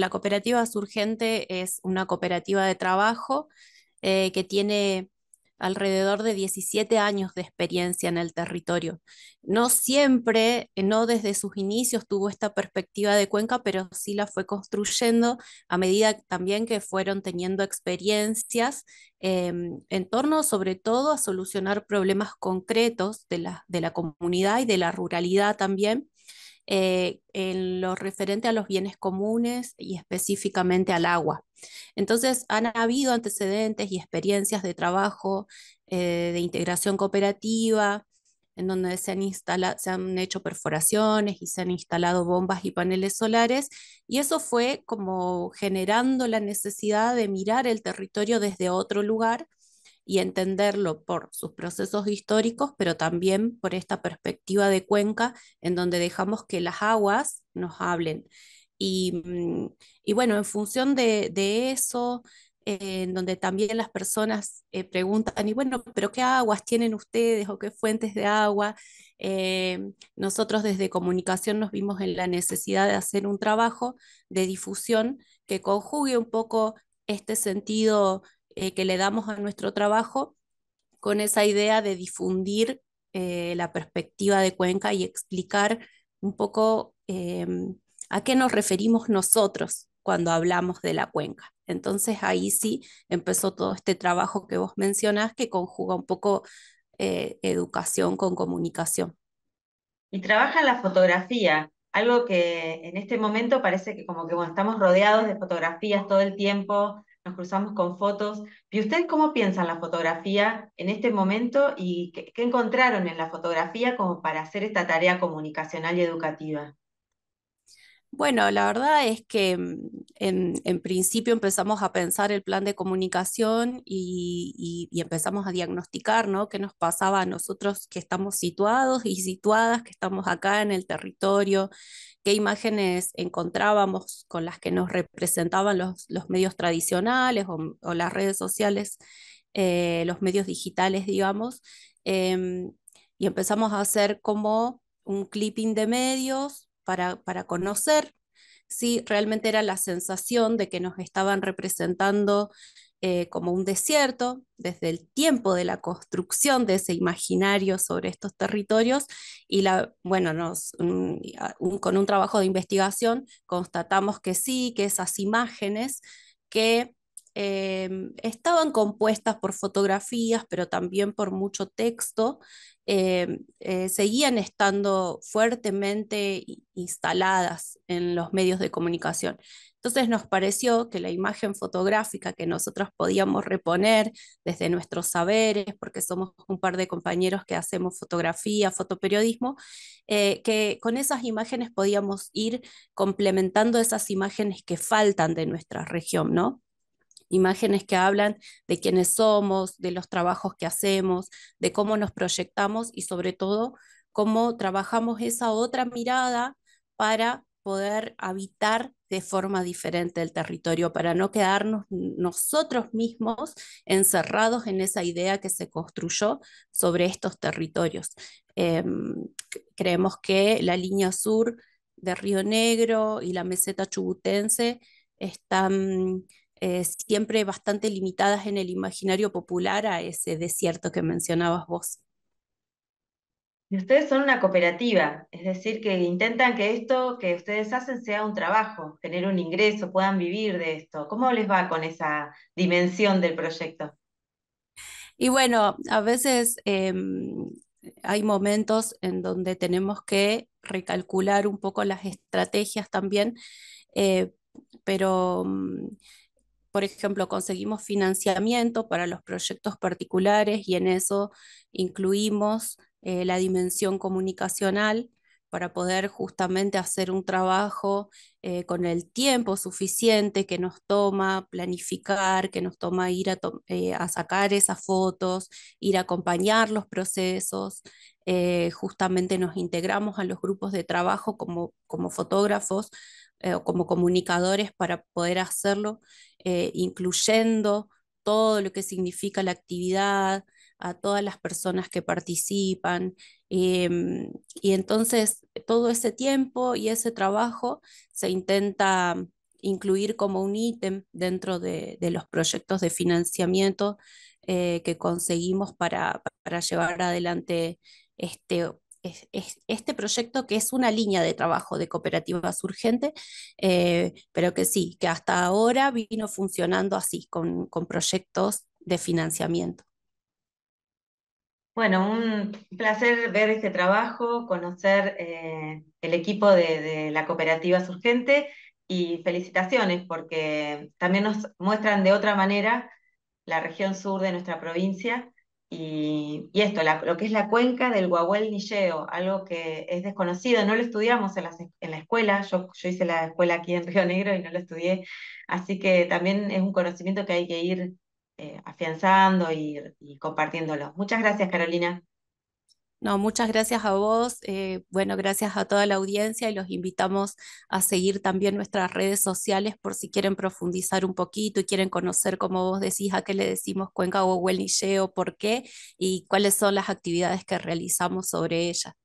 La cooperativa Surgente es una cooperativa de trabajo eh, que tiene alrededor de 17 años de experiencia en el territorio. No siempre, eh, no desde sus inicios tuvo esta perspectiva de cuenca, pero sí la fue construyendo a medida también que fueron teniendo experiencias em, en torno sobre todo a solucionar problemas concretos de la comunidad y de la ruralidad también. Eh, en lo referente a los bienes comunes y específicamente al agua. Entonces, han habido antecedentes y experiencias de trabajo, eh, de integración cooperativa, en donde se han, se han hecho perforaciones y se han instalado bombas y paneles solares, y eso fue como generando la necesidad de mirar el territorio desde otro lugar y entenderlo por sus procesos históricos, pero también por esta perspectiva de cuenca en donde dejamos que las aguas nos hablen. Y, mm, bueno, en función de, eso, eh, en donde también las personas eh, preguntan, y bueno, pero ¿qué aguas tienen ustedes o qué fuentes de agua? Eh, nosotros desde comunicación nos vimos en la necesidad de hacer un trabajo de difusión que conjugue un poco este sentido eh, que le damos a nuestro trabajo con esa idea de difundir eh, la perspectiva de Cuenca y explicar un poco eh, a qué nos referimos nosotros cuando hablamos de la cuenca. Entonces ahí sí empezó todo este trabajo que vos mencionás que conjuga un poco educación con comunicación. Y trabaja la fotografía, algo que en este momento parece que como que estamos rodeados de fotografías todo el tiempo, nos cruzamos con fotos. ¿Y ustedes cómo piensan la fotografía en este momento y qué, qué encontraron en la fotografía como para hacer esta tarea comunicacional y educativa? Bueno, la verdad es que mm, en, principio empezamos a pensar el plan de comunicación y, empezamos a diagnosticar, ¿no? ¿Qué nos pasaba a nosotros que estamos situados y situadas, que estamos acá en el territorio? ¿Qué imágenes encontrábamos con las que nos representaban los, medios tradicionales mm, o, las redes sociales, eh, los medios digitales, digamos? Em, y empezamos a hacer como un clipping de medios para, conocer si realmente era la sensación de que nos estaban representando eh, como un desierto, desde el tiempo de la construcción de ese imaginario sobre estos territorios, y la, bueno, nos, con un trabajo de investigación constatamos que sí, que esas imágenes que Em, estaban compuestas por fotografías, pero también por mucho texto, em, eh, seguían estando fuertemente instaladas en los medios de comunicación. Entonces nos pareció que la imagen fotográfica que nosotros podíamos reponer desde nuestros saberes, porque somos un par de compañeros que hacemos fotografía, fotoperiodismo, eh, que con esas imágenes podíamos ir complementando esas imágenes que faltan de nuestra región, ¿no? imágenes que hablan de quiénes somos, de los trabajos que hacemos, de cómo nos proyectamos y sobre todo cómo trabajamos esa otra mirada para poder habitar de forma diferente el territorio, para no quedarnos nosotros mismos encerrados en esa idea que se construyó sobre estos territorios. Em, creemos que la línea sur de Río Negro y la meseta chubutense están eh, siempre bastante limitadas en el imaginario popular a ese desierto que mencionabas vos. ustedes son una cooperativa, es decir, que intentan que esto que ustedes hacen sea un trabajo, tener un ingreso, puedan vivir de esto. ¿Cómo les va con esa dimensión del proyecto? Y bueno, a veces em, hay momentos en donde tenemos que recalcular un poco las estrategias también, eh, pero mm, por ejemplo, conseguimos financiamiento para los proyectos particulares y en eso incluimos eh, la dimensión comunicacional para poder justamente hacer un trabajo eh, con el tiempo suficiente que nos toma planificar, que nos toma ir a, eh, sacar esas fotos, ir a acompañar los procesos. justamente nos integramos a los grupos de trabajo como, como fotógrafos o como comunicadores para poder hacerlo eh, incluyendo todo lo que significa la actividad, a todas las personas que participan. Em, y entonces todo ese tiempo y ese trabajo se intenta incluir como un ítem dentro de, los proyectos de financiamiento eh, que conseguimos para, para, llevar adelante este es, este proyecto que es una línea de trabajo de cooperativas urgente, eh, pero que sí, que hasta ahora vino funcionando así, con, proyectos de financiamiento. Bueno, un placer ver este trabajo, conocer eh, el equipo de, de, la cooperativa Surgente y felicitaciones porque también nos muestran de otra manera la región sur de nuestra provincia y, esto, lo que es la cuenca del Guahuel Nilleo, algo que es desconocido, no lo estudiamos en, la escuela, yo, hice la escuela aquí en Río Negro y no lo estudié, así que también es un conocimiento que hay que ir eh, afianzando y compartiéndolo. Muchas gracias, Carolina. No, muchas gracias a vos. Eh, bueno, gracias a toda la audiencia y los invitamos a seguir también nuestras redes sociales por si quieren profundizar un poquito y quieren conocer, como vos decís, a qué le decimos Cuenca o o por qué y cuáles son las actividades que realizamos sobre ellas.